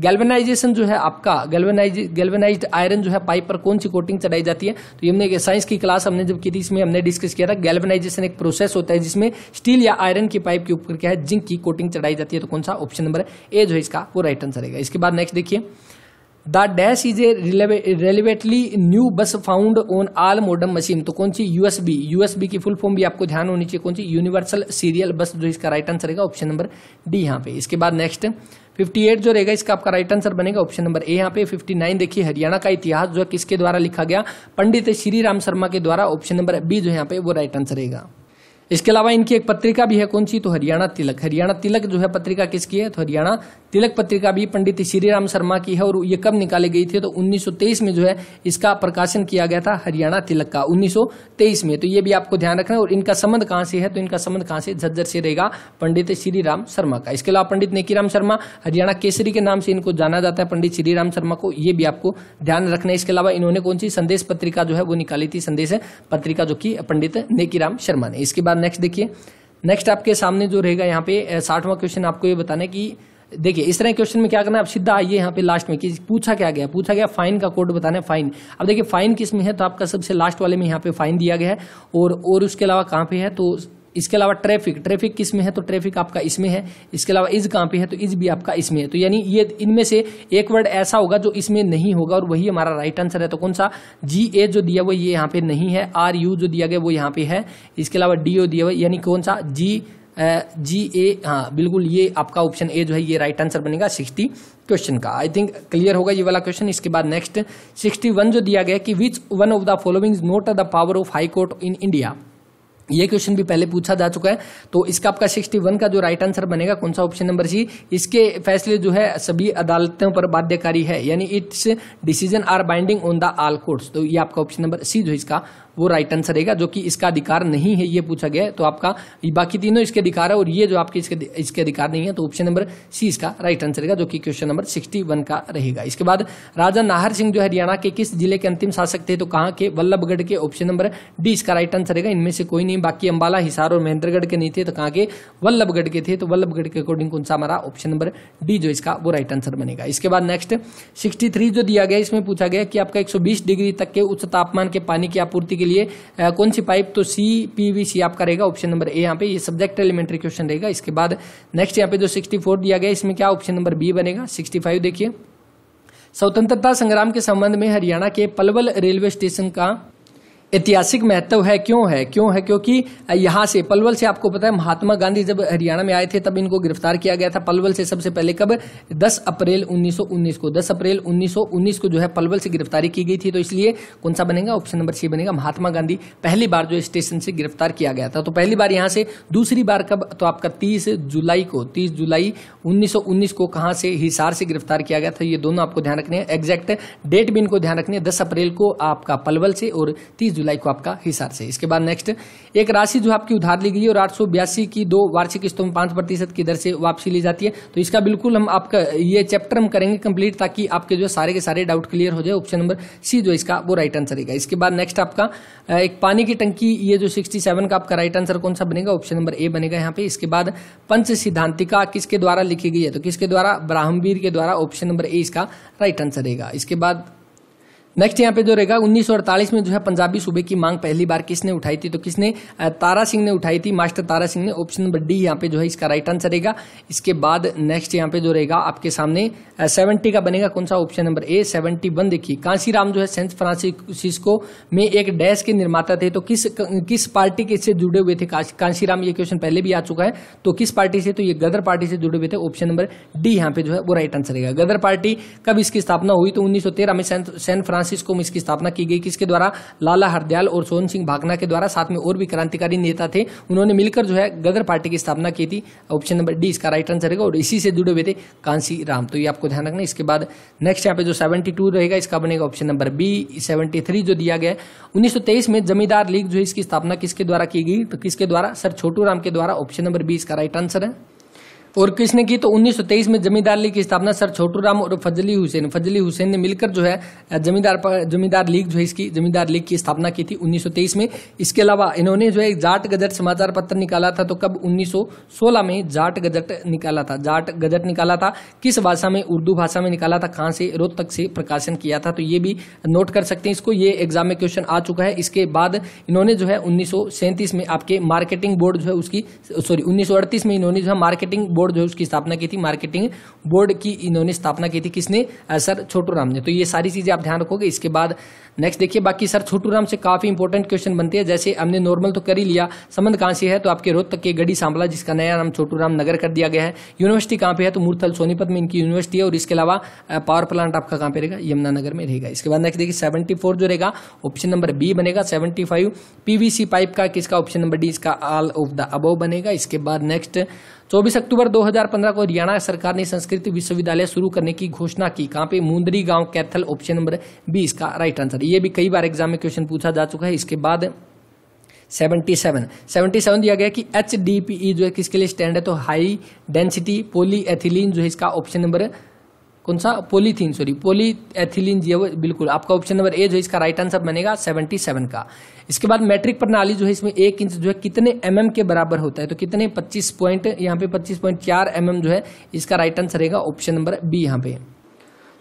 गैल्वेनाइजेशन जो है आपका गैल्वेनाइज गैल्वेनाइज आयरन जो है पाइप पर कौन सी कोटिंग चढ़ाई जाती है तो हमने साइंस की क्लास हमने जब की थी इसमें हमने डिस्कस किया था गैल्वेनाइजेशन एक प्रोसेस होता है जिसमें स्टील या आयरन की पाइप के ऊपर क्या है जिंक की कोटिंग चढ़ाई जाती है तो कौन सा ऑप्शन नंबर ए जो है इसका वो राइट आंसर रहेगा इसके बाद नेक्स्ट देखिए the dash is a relatively new bus found on all modern machine तो कौन सी यूएसबी यूएसबी की फुल फॉर्म भी आपको ध्यान होनी चाहिए कौन सी यूनिवर्सल सीरियल बस जो इसका राइट आंसर रहेगा ऑप्शन नंबर डी यहाँ पे इसके बाद नेक्स्ट 58 जो रहेगा इसका आपका राइट आंसर बनेगा ऑप्शन नंबर ए यहाँ पे 59 देखिए हरियाणा का इतिहास जो है किसके द्वारा लिखा गया पंडित श्री राम शर्मा के द्वारा ऑप्शन नंबर बी जो यहाँ पे वो राइट आंसर रहेगा इसके अलावा इनकी एक पत्रिका भी है कौन सी तो हरियाणा तिलक हरियाणा तिलक जो है पत्रिका किसकी है तो हरियाणा तिलक पत्रिका भी पंडित श्री राम शर्मा की है और ये कब निकाली गई थी तो 1923 में जो है इसका प्रकाशन किया गया था हरियाणा तिलक का 1923 में तो ये भी आपको ध्यान रखना है और इनका संबंध कहां से है तो इनका संबंध कहां से झज्जर से रहेगा पंडित श्री राम शर्मा का इसके अलावा पंडित नेकीराम शर्मा हरियाणा केसरी के नाम से इनको जाना जाता है पंडित श्री राम शर्मा को ये भी आपको ध्यान रखना है इसके अलावा इन्होंने कौन सी संदेश पत्रिका जो है वो निकाली थी संदेश पत्रिका जो की पंडित नेकीराम शर्मा ने इसके बाद नेक्स्ट देखिए नेक्स्ट आपके सामने जो रहेगा यहाँ पे साठवां क्वेश्चन आपको ये बताना है कि देखिए इस तरह क्वेश्चन में क्या करना है आप सीधा आइए यहाँ पे लास्ट में कि पूछा क्या गया पूछा गया फाइन का कोड बताना है फाइन अब देखिए फाइन किस में है तो आपका सबसे लास्ट वाले में यहाँ पे फाइन दिया गया है और और उसके अलावा कहाँ पे है तो इसके अलावा ट्रैफिक ट्रैफिक किस में है तो ट्रैफिक आपका इसमें है इसके अलावा इज कहाँ पे है तो इज भी आपका इसमें है तो यानी ये इनमें से एक वर्ड ऐसा होगा जो इसमें नहीं होगा और वही हमारा राइट आंसर है तो कौन सा जी ए जो दिया हुआ ये यहाँ पे नहीं है आर यू जो दिया गया वो यहाँ पे है इसके अलावा डी ओ दिया हुआ यानी कौन सा जी जी ए हाँ बिल्कुल ये आपका ऑप्शन ए जो है ये राइट आंसर बनेगा सिक्सटी क्वेश्चन का आई थिंक क्लियर होगा ये वाला क्वेश्चन इसके बाद नेक्स्ट सिक्सटी वन जो दिया गया कि which one of the following note the power of high court in India ये क्वेश्चन भी पहले पूछा जा चुका है तो इसका आपका सिक्सटी वन का जो राइट आंसर बनेगा कौन सा ऑप्शन नंबर सी इसके फैसले जो है सभी अदालतों पर बाध्यकारी है यानी its decision are binding on the all courts तो ये आपका ऑप्शन नंबर सी जो इसका वो राइट आंसर रहेगा जो कि इसका अधिकार नहीं है ये पूछा गया तो आपका बाकी तीनों इसके अधिकार है और ये जो आपके इसके इसके अधिकार नहीं है तो ऑप्शन नंबर सी इसका राइट आंसर रहेगा जो कि क्वेश्चन नंबर सिक्सटी वन का रहेगा इसके बाद राजा नाहर सिंह जो हरियाणा के किस जिले के अंतिम शासक थे तो कहाँ के वल्लभगढ़ के ऑप्शन नंबर डी इसका राइट आंसर रहेगा इनमें से कोई नहीं बाकी अंबाला हिसार और महेंद्रगढ़ के नहीं थे तो कहाँ के वल्लभगढ़ के थे तो वल्लभगढ़ के अकॉर्डिंग कौन सा हमारा ऑप्शन नंबर डी जो इसका वो राइट आंसर बनेगा इसके बाद नेक्स्ट सिक्सटी जो दिया गया इसमें पूछा गया कि आपका एक डिग्री तक के उच्च तापमान के पानी की आपूर्ति के लिए कौन सी पाइप तो सी पी वी सी आपका रहेगा ऑप्शन नंबर ए यहाँ पे ये सब्जेक्ट एलिमेंट्री क्वेश्चन रहेगा इसके बाद नेक्स्ट यहाँ पे जो सिक्सटी फोर दिया गया इसमें क्या ऑप्शन नंबर बी बनेगा सिक्सटी फाइव देखिए स्वतंत्रता संग्राम के संबंध में हरियाणा के पलवल रेलवे स्टेशन का ऐतिहासिक महत्व है क्यों है क्यों है क्योंकि यहाँ से पलवल से आपको पता है महात्मा गांधी जब हरियाणा में आए थे तब इनको गिरफ्तार किया गया था पलवल से सबसे पहले कब 10 अप्रैल 1919 को 10 अप्रैल 1919 को जो है पलवल से गिरफ्तारी की गई थी तो इसलिए कौन सा बनेगा ऑप्शन नंबर छह बनेगा महात्मा गांधी पहली बार जो स्टेशन से गिरफ्तार किया गया था तो पहली बार यहाँ से दूसरी बार कब तो आपका तीस जुलाई को तीस जुलाई उन्नीस को कहाँ से हिसार से गिरफ्तार किया गया था ये दोनों आपको ध्यान रखने हैं एग्जैक्ट डेट भी इनको ध्यान रखनी है दस अप्रैल को आपका पलवल से और तीस जुलाई को आपका हिसार से इसके बाद नेक्स्ट एक राशि जो आपकी उधार ली गई है और आठ की दो वार्षिक किस्तों में पांच प्रतिशत की दर से वापसी ली जाती है तो इसका बिल्कुल हम आपका ये चैप्टर हम करेंगे कंप्लीट ताकि आपके जो सारे के सारे डाउट क्लियर हो जाए ऑप्शन नंबर सी जो इसका वो राइट आंसर रहेगा इसके बाद नेक्स्ट आपका एक पानी की टंकी ये जो 67 का आपका राइट आंसर कौन सा बनेगा ऑप्शन नंबर ए बनेगा यहाँ पे इसके बाद पंच सिद्धांतिका किसके द्वारा लिखी गई है तो किसके द्वारा ब्राह्मीर के द्वारा ऑप्शन नंबर ए इसका राइट आंसर रहेगा इसके बाद नेक्स्ट यहाँ पे जो रहेगा 1948 में जो है पंजाबी सूबे की मांग पहली बार किसने उठाई थी तो किसने तारा सिंह ने उठाई थी मास्टर तारा सिंह ने ऑप्शन नंबर डी यहाँ पे जो है इसका राइट आंसर रहेगा इसके बाद नेक्स्ट यहाँ पे जो रहेगा आपके सामने 70 का बनेगा कौन सा option number A seventy one देखिए कांसीराम जो है सेंट फ्रांसिसको में एक डैश के निर्माता थे तो किस किस पार्टी के से जुड़े हुए थे कांशीराम ये क्वेश्चन पहले भी आ चुका है तो किस पार्टी से तो ये गदर पार्टी से जुड़े हुए थे ऑप्शन नंबर डी यहाँ पे जो है वो राइट आंसर रहेगा गदर पार्टी कब इसकी स्थापना हुई तो उन्नीस में सेंट फ्रांसिस कोमिस इसकी स्थापना की गई किसके द्वारा लाला हरदयाल और सोहन सिंह भागना के द्वारा साथ में और भी क्रांतिकारी नेता थे उन्होंने मिलकर जो है गदर पार्टी की स्थापना की थी ऑप्शन नंबर डी इसका राइट आंसर रहेगा और इसी से जुड़े हुए थे कांसी राम तो ये आपको ध्यान रखना इसके बाद नेक्स्ट यहाँ पे जो सेवेंटी रहेगा इसका बनेगा ऑप्शन नंबर बी सेवेंटी जो दिया गया उन्नीस में जमींदार लीग जो है इसकी स्थापना किसके द्वारा की गई तो किसके द्वारा सर छोटू राम के द्वारा ऑप्शन नंबर बी इसका राइट आंसर है और किसने की तो 1923 में जमींदार लीग की स्थापना सर छोटू राम और फजली हुसैन फजली हुसैन ने मिलकर जो है जमींदार जमींदार लीग जो है इसकी जमींदार लीग की स्थापना की थी 1923 में इसके अलावा इन्होंने जो है जाट गजट समाचार पत्र निकाला था तो कब 1916 में जाट गजट निकाला था जाट गजट निकाला था किस भाषा में उर्दू भाषा में निकाला था कहाँ से रोहतक से प्रकाशन किया था तो ये भी नोट कर सकते हैं इसको ये एग्जाम में क्वेश्चन आ चुका है इसके बाद इन्होंने जो है उन्नीस में आपके मार्केटिंग बोर्ड जो है उसकी सॉरी उन्नीस में इन्होंने जो है मार्केटिंग बोर्ड बोर्ड जो है उसकी स्थापना की थी मार्केटिंग बोर्ड की इन्होंने स्थापना की थी किसने सर छोटू राम ने तो ये सारी चीज़ें आप ध्यान रखोगे इसके बाद नेक्स्ट देखिए बाकी सर छोटू राम से काफ़ी इंपॉर्टेंट क्वेश्चन बनते हैं जैसे हमने नॉर्मल तो कर ही लिया संबंध कहां से है तो आपके रोहतक के गढ़ी सांपला जिसका नया नाम छोटू राम नगर कर दिया गया है यूनिवर्सिटी कहाँ पे है तो मूर्थल सोनीपत में इनकी यूनिवर्सिटी है और इसके अलावा पावर प्लांट आपका कहाँ पर रहेगा यमुनानगर में रहेगा इसके बाद नेक्स्ट देखिए सेवेंटी फोर जो रहेगा ऑप्शन नंबर बी बनेगा सेवेंटी फाइव पीवीसी पाइप का किसका ऑप्शन नंबर डी इसका ऑल ऑफ द अब बनेगा इसके बाद नेक्स्ट चौबीस अक्टूबर 2015 को हरियाणा सरकार ने संस्कृत विश्वविद्यालय शुरू करने की घोषणा की कहाँ पे मुंदरी गांव कैथल ऑप्शन नंबर बी इसका राइट आंसर नंबर ये भी कई बार एग्जाम में क्वेश्चन पूछा जा चुका है इसके बाद 77, 77 दिया गया कि एच डी पी ई जो है किसके लिए स्टैंड है तो हाई डेंसिटी पोलीएथिलीन जो है इसका ऑप्शन नंबर कौन सा पोलीथीन सॉरी पोलीएथिलीन जी है बिल्कुल आपका ऑप्शन नंबर ए जो है इसका राइट आंसर बनेगा 77 का इसके बाद मैट्रिक प्रणाली जो है इसमें एक इंच जो है कितने एम mm के बराबर होता है तो कितने पच्चीस पॉइंट यहाँ पे पच्चीस पॉइंट चार एम mm जो है इसका राइट आंसर रहेगा ऑप्शन नंबर बी यहाँ पे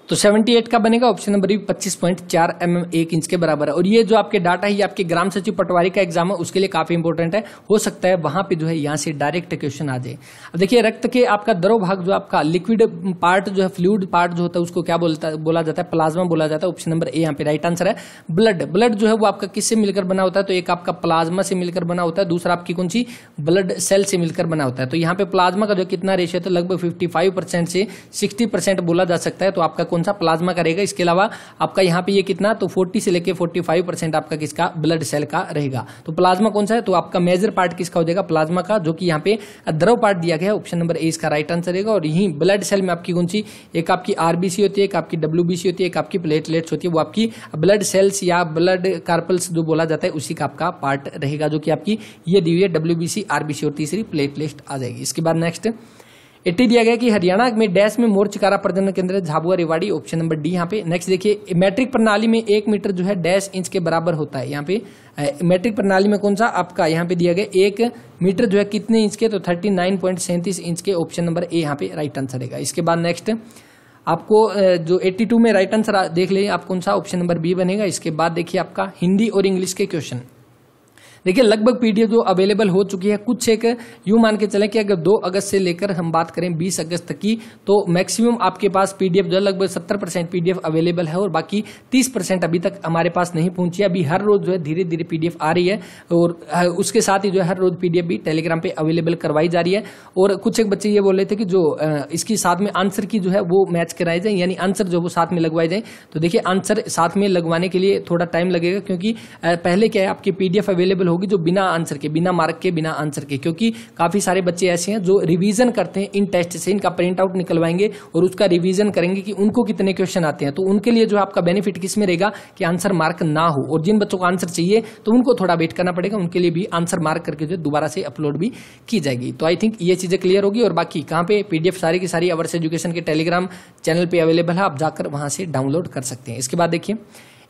तो 78 का बनेगा ऑप्शन नंबर बी 25.4 पॉइंट चार एम mm एम एक इंच के बराबर है और ये जो आपके डाटा है ये आपके ग्राम सचिव पटवारी का एग्जाम है उसके लिए काफी इंपॉर्टेंट है हो सकता है वहां पे जो है यहाँ से डायरेक्ट क्वेश्चन आ जाए अब देखिए रक्त के आपका दरो भाग जो आपका लिक्विड पार्ट जो है फ्लूड पार्ट जो होता है उसको क्या बोलता बोला जाता है प्लाज्मा बोला जाता है ऑप्शन नंबर ए यहाँ पे राइट आंसर है ब्लड ब्लड जो है वो आपका किससे मिलकर बना होता है तो एक आपका प्लाज्मा से मिलकर बना होता है दूसरा आपकी कौन सी ब्लड सेल से मिलकर बना होता है तो यहाँ पे प्लाज्मा का जो कितना रेशियो है तो लगभग फिफ्टी से सिक्सटी बोला जा सकता है तो आपका कौन सा प्लाज्मा का रहेगा इसके अलावा आपका यहाँ पे ये कितना तो 40 से लेके 45 परसेंट आपका किसका ब्लड सेल का रहेगा तो प्लाज्मा कौन सा है तो आपका मेजर पार्ट किसका हो जाएगा प्लाज्मा का जो कि यहाँ पे द्रव पार्ट दिया गया है ऑप्शन नंबर ए इसका राइट आंसर रहेगा और यही ब्लड सेल में आपकी कौन सी एक आपकी आरबीसी होती है एक आपकी डब्ल्यू होती है एक आपकी प्लेटलेट्स होती है वो आपकी ब्लड सेल्स या ब्लड कार्पल्स जो बोला जाता है उसी का आपका पार्ट रहेगा जो कि आपकी ये दी हुई है डब्ल्यू बी और तीसरी प्लेटलेट आ जाएगी इसके बाद नेक्स्ट एट्टी दिया गया कि हरियाणा में डैश में मोर चिकारा प्रजनन केंद्र Jhabua Rewari option number D यहाँ पे नेक्स्ट देखिए मैट्रिक प्रणाली में एक मीटर जो है डैश इंच के बराबर होता है यहाँ पे मैट्रिक प्रणाली में कौन सा आपका यहाँ पे दिया गया एक मीटर जो है कितने इंच के तो थर्टी नाइन पॉइंट सैंतीस इंच के ऑप्शन नंबर ए यहाँ पे राइट आंसर रहेगा इसके बाद नेक्स्ट आपको जो 82 में राइट आंसर देख ले आप कौन सा ऑप्शन नंबर बी बनेगा इसके बाद देखिए आपका हिंदी और इंग्लिश के क्वेश्चन देखिए लगभग पीडीएफ जो अवेलेबल हो चुकी है कुछ एक यू मान के चले कि अगर दो अगस्त से लेकर हम बात करें बीस अगस्त तक की तो मैक्सिमम आपके पास पीडीएफ जो है लगभग सत्तर परसेंट पीडीएफ अवेलेबल है और बाकी तीस परसेंट अभी तक हमारे पास नहीं पहुंची अभी हर रोज जो है धीरे धीरे पीडीएफ आ रही है और उसके साथ ही जो है हर रोज पीडीएफ भी टेलीग्राम पे अवेलेबल करवाई जा रही है और कुछ एक बच्चे ये बोल रहे थे कि जो इसकी साथ में आंसर की जो है वो मैच कराए जाए यानी आंसर जो वो साथ में लगवाए जाए तो देखिए आंसर साथ में लगवाने के लिए थोड़ा टाइम लगेगा क्योंकि पहले क्या है आपकी पीडीएफ अवेलेबल होगी जो बिना आंसर के बिना मार्क के बिना आंसर के क्योंकि काफ़ी सारे बच्चे ऐसे हैं जो रिवीजन करते हैं इन टेस्ट से इनका प्रिंट आउट निकलवाएंगे और उसका रिवीजन करेंगे कि उनको कितने क्वेश्चन आते हैं तो उनके लिए जो आपका बेनिफिट किस में रहेगा कि आंसर मार्क ना हो और जिन बच्चों को आंसर चाहिए तो उनको थोड़ा वेट करना पड़ेगा उनके लिए भी आंसर मार्क करके जो दोबारा से अपलोड भी की जाएगी तो आई थिंक ये चीज़ें क्लियर होगी और बाकी कहाँ पे पीडीएफ सारी की सारी अवर्स एजुकेशन के टेलीग्राम चैनल पर अवेलेबल है आप जाकर वहां से डाउनलोड कर सकते हैं इसके बाद देखिए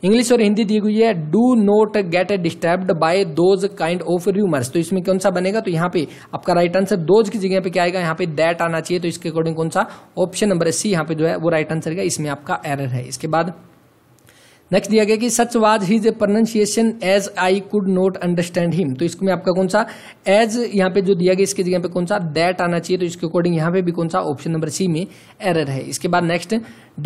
इंग्लिश और हिंदी दी हुई है do not get disturbed by those kind of rumours तो इसमें कौन सा बनेगा तो यहाँ पे आपका राइट आंसर दोज की जगह पे क्या आएगा यहाँ पे दैट आना चाहिए तो इसके अकॉर्डिंग कौन सा ऑप्शन नंबर सी यहाँ पे जो है वो राइट आंसर इसमें आपका एरर है इसके बाद नेक्स्ट दिया गया कि such was his pronunciation as I could not understand him तो इसमें आपका कौन सा एज यहाँ पे जो दिया गया इसके जगह पे कौन सा दैट आना चाहिए तो इसके अकॉर्डिंग यहाँ पे भी कौन सा ऑप्शन नंबर सी में एरर है इसके बाद next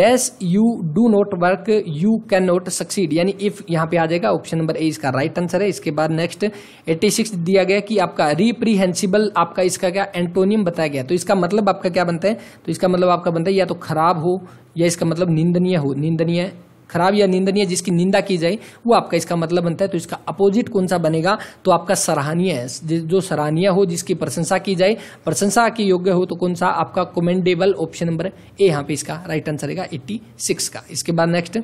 dash you do not work you can not succeed यानी इफ यहाँ पे आ जाएगा ऑप्शन नंबर ए इसका राइट right आंसर है इसके बाद नेक्स्ट 86 दिया गया कि आपका रिप्रीहेंसिबल आपका इसका क्या एंटोनियम बताया गया तो इसका मतलब आपका क्या बनता है तो इसका मतलब आपका बनता है या तो खराब हो या इसका मतलब निंदनीय हो निंदनीय खराब या निंदनीय जिसकी निंदा की जाए वो आपका इसका मतलब बनता है तो इसका अपोजिट कौन सा बनेगा तो आपका सराहनीय है जो सराहनीय हो जिसकी प्रशंसा की जाए प्रशंसा के योग्य हो तो कौन सा आपका कमेंडेबल ऑप्शन नंबर ए यहाँ पे इसका राइट आंसर रहेगा एट्टी सिक्स का इसके बाद नेक्स्ट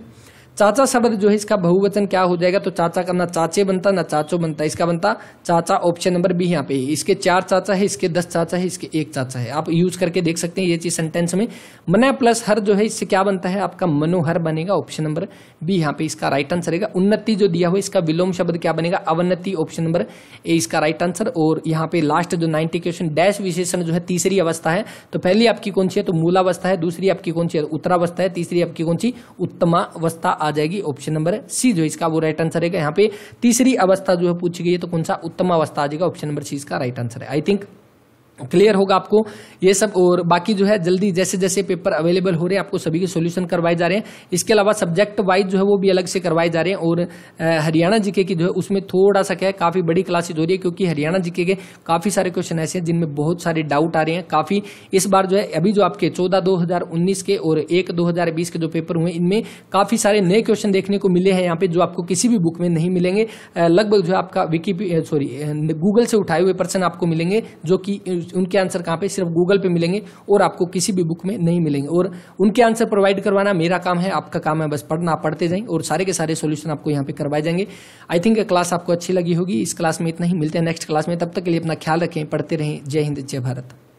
चाचा शब्द जो है इसका बहुवचन क्या हो जाएगा तो चाचा का ना चाचे बनता ना चाचो बनता इसका बनता चाचा ऑप्शन नंबर बी यहाँ पे इसके चार चाचा है इसके दस चाचा है इसके एक चाचा है आप यूज करके देख सकते हैं ये चीज सेंटेंस में मना प्लस हर जो है इससे क्या बनता है आपका मनोहर बनेगा ऑप्शन नंबर बी यहाँ पे इसका राइट आंसर रहेगा उन्नति जो दिया हुआ इसका विलोम शब्द क्या बनेगा अवन्नति ऑप्शन नंबर ए इसका राइट आंसर और यहाँ पे लास्ट जो नाइनटी क्वेश्चन डैश विशेषण जो है तीसरी अवस्था है तो पहली आपकी कौन सी है तो मूलावस्था है दूसरी आपकी कौन सी है उत्तरावस्था है तीसरी आपकी कौन सी उत्तमावस्था आ जाएगी ऑप्शन नंबर सी जो इसका वो राइट आंसर रहेगा यहाँ पे तीसरी अवस्था जो है पूछी गई है तो कौन सा उत्तम अवस्था आ जाएगा ऑप्शन नंबर सी इसका राइट आंसर है आई थिंक क्लियर होगा आपको ये सब और बाकी जो है जल्दी जैसे जैसे पेपर अवेलेबल हो रहे हैं आपको सभी के सोल्यूशन करवाए जा रहे हैं इसके अलावा सब्जेक्ट वाइज जो है वो भी अलग से करवाए जा रहे हैं और हरियाणा जीके की जो है उसमें थोड़ा सा क्या है काफ़ी बड़ी क्लासेज हो रही है क्योंकि हरियाणा जीके के काफ़ी सारे क्वेश्चन ऐसे हैं जिनमें बहुत सारे डाउट आ रहे हैं काफ़ी इस बार जो है अभी जो आपके चौदह दो के और एक दो के जो पेपर हुए इनमें काफ़ी सारे नए क्वेश्चन देखने को मिले हैं यहाँ पे जो आपको किसी भी बुक में नहीं मिलेंगे लगभग जो आपका विकीपी सॉरी गूगल से उठाए हुए पर्सन आपको मिलेंगे जो कि उनके आंसर कहाँ पे सिर्फ गूगल पे मिलेंगे और आपको किसी भी बुक में नहीं मिलेंगे और उनके आंसर प्रोवाइड करवाना मेरा काम है आपका काम है बस पढ़ना आप पढ़ते जाएं और सारे के सारे सोल्यूशन आपको यहाँ पे करवाए जाएंगे आई थिंक क्लास आपको अच्छी लगी होगी इस क्लास में इतना ही मिलते हैं नेक्स्ट क्लास में तब तक के लिए अपना ख्याल रखें पढ़ते रहें जय हिंद जय भारत